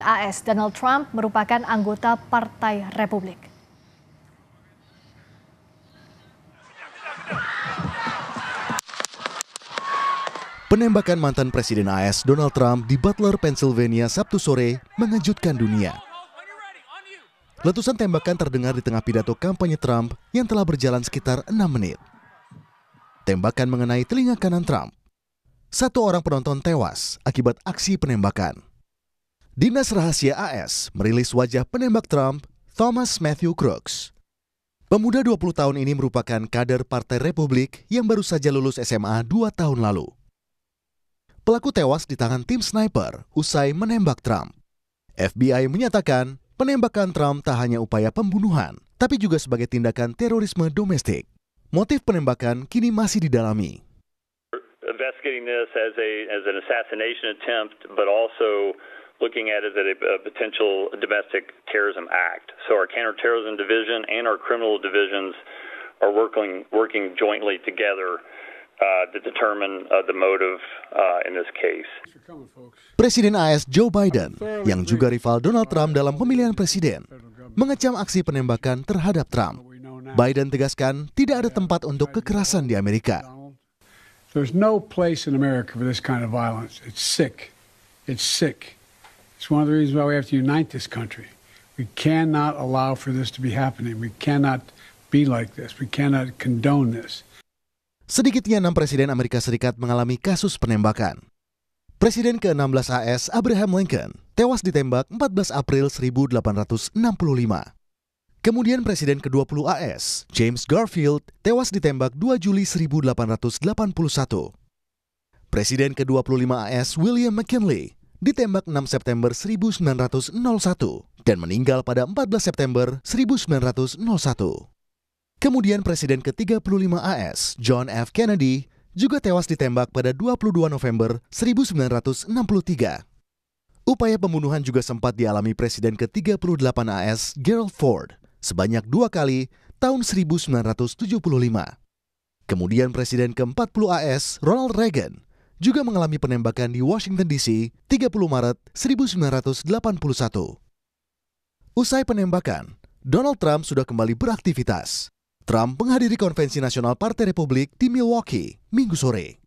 AS Donald Trump merupakan anggota Partai Republik. Penembakan mantan Presiden AS Donald Trump di Butler, Pennsylvania Sabtu sore mengejutkan dunia. Letusan tembakan terdengar di tengah pidato kampanye Trump yang telah berjalan sekitar 6 menit. Tembakan mengenai telinga kanan Trump. Satu orang penonton tewas akibat aksi penembakan. Dinas Rahasia AS merilis wajah penembak Trump, Thomas Matthew Crooks. Pemuda 20 tahun ini merupakan kader Partai Republik yang baru saja lulus SMA dua tahun lalu. Pelaku tewas di tangan tim sniper usai menembak Trump. FBI menyatakan penembakan Trump tak hanya upaya pembunuhan, tapi juga sebagai tindakan terorisme domestik. Motif penembakan kini masih didalami looking at it as a, a potential domestic terrorism act. So our counterterrorism division and our criminal divisions are working working jointly together Uh, to determine uh, the motive uh, in this case. Presiden AS Joe Biden, yang juga rival Donald Trump dalam pemilihan presiden, mengecam aksi penembakan terhadap Trump. Biden tegaskan tidak ada tempat untuk kekerasan di Amerika. There's no place in America for this kind of violence. It's sick. It's sick. It's one of the reasons why we have to unite this country. We cannot allow for this to be happening. We cannot be like this. We cannot condone this. Sedikitnya enam presiden Amerika Serikat mengalami kasus penembakan. Presiden ke-16 AS Abraham Lincoln tewas ditembak 14 April 1865. Kemudian Presiden ke-20 AS, James Garfield, tewas ditembak 2 Juli 1881. Presiden ke-25 AS William McKinley ditembak 6 September 1901 dan meninggal pada 14 September 1901. Kemudian Presiden ke-35 AS, John F. Kennedy, juga tewas ditembak pada 22 November 1963. Upaya pembunuhan juga sempat dialami Presiden ke-38 AS, Gerald Ford, sebanyak dua kali tahun 1975. Kemudian Presiden ke-40 AS, Ronald Reagan, juga mengalami penembakan di Washington DC 30 Maret 1981. Usai penembakan, Donald Trump sudah kembali beraktivitas. Trump menghadiri konvensi nasional Partai Republik di Milwaukee minggu sore.